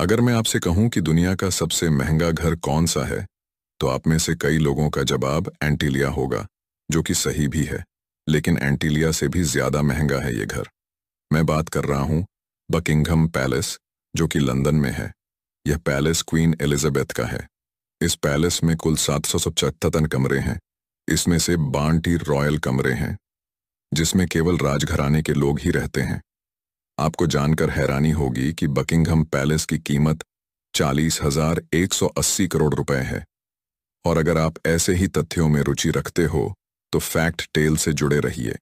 अगर मैं आपसे कहूं कि दुनिया का सबसे महंगा घर कौन सा है तो आप में से कई लोगों का जवाब एंटीलिया होगा जो कि सही भी है लेकिन एंटीलिया से भी ज्यादा महंगा है ये घर मैं बात कर रहा हूं बकिंगहम पैलेस जो कि लंदन में है यह पैलेस क्वीन एलिजाबेथ का है इस पैलेस में कुल सात सौ कमरे हैं इसमें से बांटी रॉयल कमरे हैं जिसमें केवल राजघराने के लोग ही रहते हैं आपको जानकर हैरानी होगी कि बकिंगहम पैलेस की कीमत चालीस हजार एक सौ अस्सी करोड़ रुपए है और अगर आप ऐसे ही तथ्यों में रुचि रखते हो तो फैक्ट टेल से जुड़े रहिए